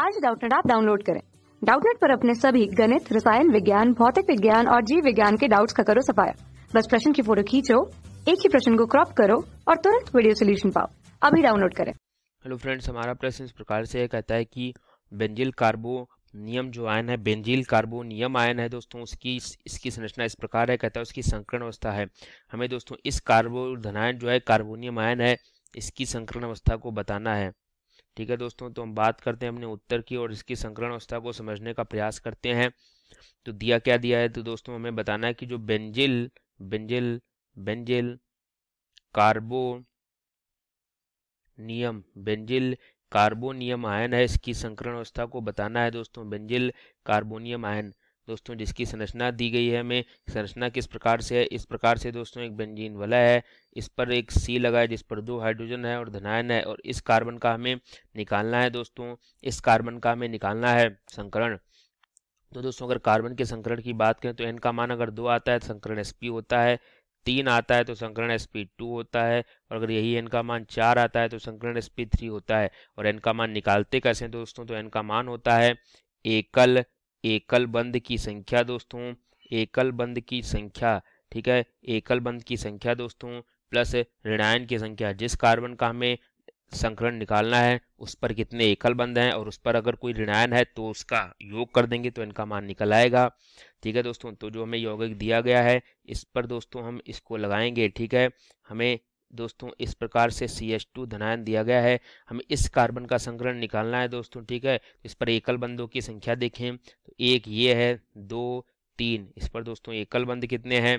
आज डाउटनेट आप डाउनलोड करें डाउटनेट पर अपने सभी गणित रसायन विज्ञान भौतिक विज्ञान और जीव विज्ञान के डाउट्स का करो सफाया बस प्रश्न की फोटो खींचो एक ही प्रश्न को क्रॉप करो और तुरंत वीडियो सोल्यूशन पाओ अभी डाउनलोड करें हेलो फ्रेंड्स हमारा प्रश्न इस प्रकार से कहता है कि बेंजिल कार्बो नियम जो आयन है बेंजिल कार्बो नियम आयन है दोस्तों उसकी इसकी संरचना इस प्रकार है कहता है उसकी संकरण अवस्था है हमें दोस्तों इस कार्बो धनायन जो है कार्बोनियम आयन है इसकी संकरण अवस्था को बताना है ठीक है दोस्तों तो हम बात करते हैं अपने उत्तर की और इसकी संकलन अवस्था को समझने का प्रयास करते हैं तो दिया क्या दिया है तो दोस्तों हमें बताना है कि जो बेंजिल बेंजिल बेंजिल कार्बो नियम बेंजिल कार्बोनियम आयन है इसकी संकरण अवस्था को बताना है दोस्तों बेंजिल कार्बोनियम आयन दोस्तों जिसकी संरचना दी गई है हमें संरचना किस प्रकार से है इस प्रकार से दोस्तों एक बेंजीन वाला है इस पर एक सी लगा है जिस पर दो हाइड्रोजन है और धनायन है और इस कार्बन का हमें निकालना है दोस्तों इस कार्बन का हमें निकालना है संकरण तो दोस्तों अगर कार्बन के संकरण की बात करें तो एन का मान अगर दो आता है तो संकरण एस होता है तीन आता है तो संकरण एस पी टू होता है और अगर यही एन का मान चार आता है तो संकरण एस पी थ्री होता है और एन का मान निकालते कैसे दोस्तों तो एन का मान होता है एकल एकल बंद की संख्या दोस्तों एकल बंद की संख्या ठीक है एकल बंद की संख्या दोस्तों प्लस ऋणायन की संख्या जिस कार्बन का हमें संकलन निकालना है उस पर कितने एकल बंद हैं और उस पर अगर कोई ऋणायन है तो उसका योग कर देंगे तो इनका मान निकल आएगा ठीक है दोस्तों तो जो हमें यौगिक दिया गया है इस पर दोस्तों हम इसको लगाएंगे ठीक है हमें दोस्तों इस प्रकार से सी एच टू धनायन दिया गया है हमें इस कार्बन का संकलन निकालना है दोस्तों ठीक है इस पर एकल बंदों की संख्या देखें तो एक ये है दो तीन इस पर दोस्तों एकल बंद कितने हैं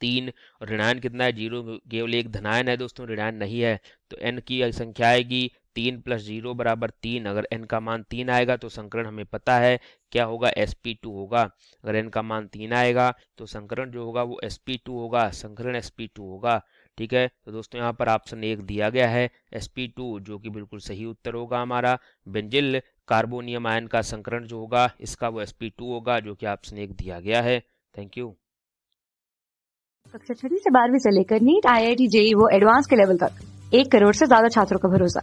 तीन और ऋणायन कितना है जीरो केवल एक धनायन है दोस्तों ऋणायन नहीं है तो एन की संख्या आएगी तीन प्लस जीरो बराबर तीन अगर एन का मान तीन आएगा तो संकरण हमें पता है क्या होगा एस पी टू होगा अगर एन का मान तीन आएगा तो संकरण जो होगा वो एस पी टू होगा संकरण एस पी टू होगा ठीक है तो दोस्तों यहाँ पर ऑप्शन एक दिया गया है एस पी टू जो कि बिल्कुल सही उत्तर होगा हमारा बेंजिल कार्बोनियम आयन का संकरण जो होगा इसका वो एस पी टू होगा जो कि ऑप्शन एक दिया गया है थैंक यू कक्षा छठी से बारहवीं से लेकर NEET I I T JEE वो एडवांस के लेवल तक एक करोड़ से ज्यादा छात्रों का भरोसा